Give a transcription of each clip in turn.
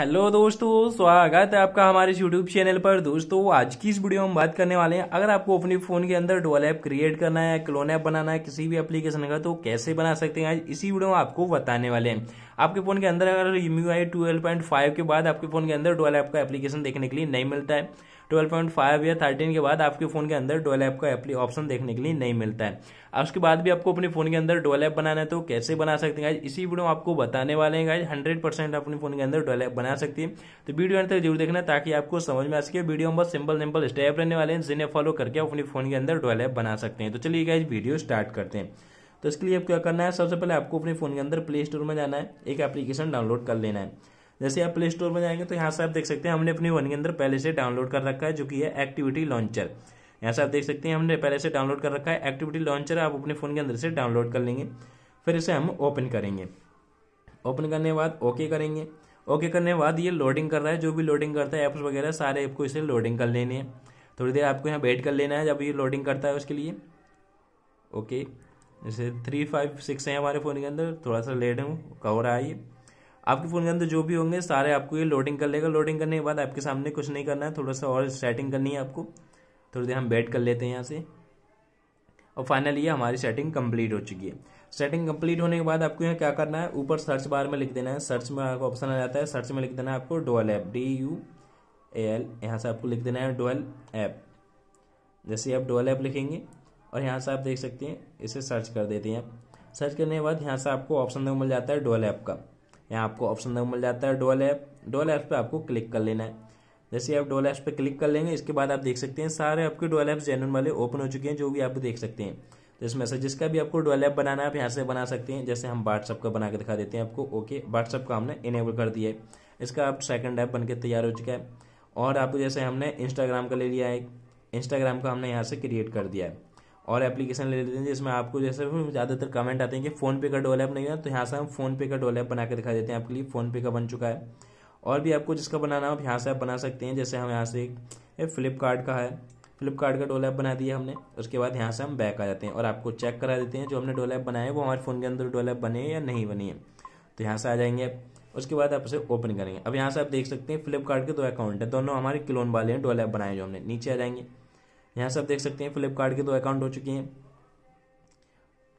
hello दोस्तों स्वागत है आपका हमारे यूट्यूब चैनल पर दोस्तों आज की इस वीडियो में हम बात करने वाले हैं अगर आपको अपने फ़ोन के अंदर डोल ऐप क्रिएट करना है क्लोन ऐप बनाना है किसी भी एप्लीकेशन का तो कैसे बना सकते हैं आज इसी वीडियो में आपको बताने वाले हैं आपके फ़ोन के अंदर अगर यू आई के बाद आपके फ़ोन के अंदर डोल ऐप का एप्लीकेशन देखने के लिए नहीं मिलता है ट्वेल्व पॉइंट फाइव या थर्टीन के बाद आपके फ़ोन के अंदर डोल ऐप का ऑप्शन देखने के लिए नहीं मिलता है उसके बाद भी आपको अपने फ़ोन के अंदर डोल ऐप बनाना है तो कैसे बना सकते हैं गाइज इसी वीडियो में आपको बताने वाले हैं गाइज हंड्रेड परसेंट अपने फ़ोन के अंदर डोल ऐप बना सकती है तो वीडियो अंदर तक जरूर देखना ताकि आपको समझ में आ सके वीडियो में बस सिंपल सिंपल स्टेप रहने वाले हैं जिन्हें फॉलो करके अपने फ़ोन के अंदर डोल ऐप बना सकते हैं तो चलिए गाइज वीडियो स्टार्ट करते हैं तो इसके लिए आप क्या करना है सबसे पहले आपको अपने फ़ोन के अंदर प्ले स्टोर में जाना है एक एप्लीकेशन डाउनलोड कर लेना है जैसे आप प्ले स्टोर में जाएंगे तो यहाँ से आप देख सकते हैं हमने अपने वन के अंदर पहले से डाउनलोड कर रखा है जो कि है एक्टिविटी लॉन्चर यहाँ से आप देख सकते हैं हमने पहले से डाउनलोड कर रखा है एक्टिविटी लॉन्चर आप अपने फ़ोन के अंदर से डाउनलोड कर लेंगे फिर इसे हम ओपन करेंगे ओपन करने के बाद ओके करेंगे ओके करने के बाद ये लोडिंग कर रहा है जो भी लोडिंग करता है ऐप्स वगैरह सारे ऐप को इसे लोडिंग कर लेने हैं थोड़ी देर आपको यहाँ वेट कर लेना है जब ये लोडिंग करता है उसके लिए ओके जैसे थ्री फाइव सिक्स है हमारे फ़ोन के अंदर थोड़ा सा लेट हूँ कवर आई आपके फ़ोन के अंदर जो भी होंगे सारे आपको ये लोडिंग कर लेगा लोडिंग करने के बाद आपके सामने कुछ नहीं करना है थोड़ा सा और सेटिंग करनी है आपको थोड़ी देर हम वेट कर लेते हैं यहाँ से और फाइनली ये हमारी सेटिंग कंप्लीट हो चुकी है सेटिंग कंप्लीट होने के बाद आपको यहाँ क्या करना है ऊपर सर्च बार में लिख देना है सर्च में आपको ऑप्शन आ जाता है सर्च में लिख देना है आपको Dual app D U A L यहाँ से आपको लिख देना है डोल ऐप जैसे आप डोल ऐप लिखेंगे और यहाँ से आप देख सकते हैं इसे सर्च कर देते हैं सर्च करने के बाद यहाँ से आपको ऑप्शन मिल जाता है डोल ऐप का यहाँ आपको ऑप्शन नंबर मिल जाता है डोल ऐप डोल ऐप पर आपको क्लिक कर लेना है जैसे आप डोल ऐप्स पर क्लिक कर लेंगे इसके बाद आप देख सकते हैं सारे आपके डोल ऐप्स जेनुअन वाले ओपन हो चुके हैं जो भी आप देख सकते हैं तो इसमें से जिसका भी आपको डोल ऐप बनाना है आप यहाँ से बना सकते हैं जैसे हम व्हाट्सअप का बना के दिखा देते हैं आपको ओके व्हाट्सअप का हमने इनेबल कर दिया है इसका आप सेकंड ऐप के तैयार हो चुका है और आप जैसे हमने इंस्टाग्राम का ले लिया है इंस्टाग्राम का हमने यहाँ से क्रिएट कर दिया है और एप्लीकेशन ले लेते हैं जिसमें आपको जैसे ज़्यादातर कमेंट आते हैं कि फ़ोन पे का डोल ऐप नहीं है तो यहाँ से हम फ़ोन पे का डोल ऐप बना के दिखा देते हैं आपके लिए फ़ोन पे का बन चुका है और भी आपको जिसका बनाना हो यहाँ से आप बना सकते हैं जैसे हम यहाँ से एक फ्लिपकार्ट का है फ्लिपकार्ट का डोल ऐप बना दिया हमने उसके बाद यहाँ से हम बैक आ जाते हैं और आपको चेक करा देते हैं जो हमने डोल ऐप बनाए वो हमारे फ़ोन के अंदर डोल ऐप बने या नहीं बनी है तो यहाँ से आ जाएंगे आप उसके बाद आप उसे ओपन करेंगे अब यहाँ से आप देख सकते हैं फ्लिपकार्ट के दो अकाउंट है दोनों हमारे क्लोन वाले हैं डोल ऐप बनाए जो हमने नीचे आ जाएंगे यहाँ से आप देख सकते हैं फ्लिपकार्ट के दो अकाउंट हो चुके हैं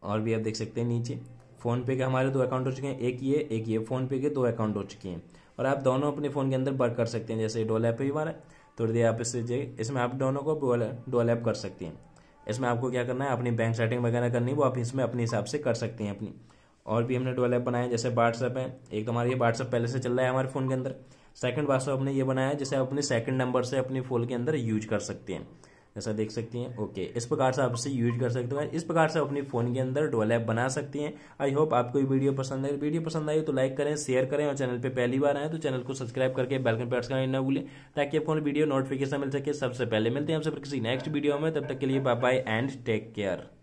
और भी आप देख सकते हैं नीचे फ़ोनपे के हमारे दो अकाउंट हो चुके हैं एक ये एक ये फ़ोनपे के दो अकाउंट हो चुके हैं और आप दोनों अपने फ़ोन के अंदर वर्क कर सकते हैं जैसे डोल ऐप है हमारा थोड़ी देर आप इससे इसमें आप दोनों को डोल ऐप कर सकते हैं इसमें आपको क्या करना है अपनी बैंक सेटिंग वगैरह करनी वो आप इसमें अपने हिसाब से कर सकते हैं अपनी और भी हमने डोल ऐप बनाया जैसे व्हाट्सएप है एक तो हमारा ये व्हाट्सएप पहले से चल रहा है हमारे फ़ोन के अंदर सेकंड व्हाट्सएप हमने ये बनाया है जिसे आप अपने सेकंड नंबर से अपने फ़ोन के अंदर यूज कर सकते हैं ऐसा देख सकती हैं ओके इस प्रकार से आप इसे यूज कर सकते हो इस प्रकार से अपनी फ़ोन के अंदर डोल ऐप बना सकती हैं आई होप आपको ये वीडियो पसंद आए वीडियो पसंद आई तो लाइक करें शेयर करें और चैनल पर पहली बार आए तो चैनल को सब्सक्राइब करके बेलकन प्रेस करना ना भूलें ताकि आपको वीडियो नोटिफिकेशन मिल सके सबसे पहले मिलते हैं हमसे किसी नेक्स्ट वीडियो में तब तक के लिए bye bye and take care